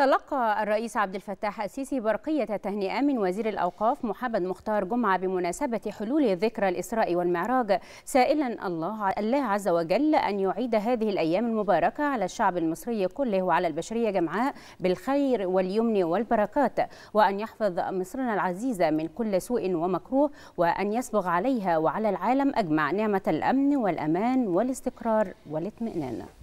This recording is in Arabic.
تلقى الرئيس عبد الفتاح السيسي برقية تهنئة من وزير الأوقاف محمد مختار جمعة بمناسبة حلول ذكرى الإسراء والمعراج سائلا الله الله عز وجل أن يعيد هذه الأيام المباركة على الشعب المصري كله وعلى البشرية جمعاء بالخير واليمن والبركات وأن يحفظ مصرنا العزيزة من كل سوء ومكروه وأن يسبغ عليها وعلى العالم أجمع نعمة الأمن والأمان والاستقرار والاطمئنان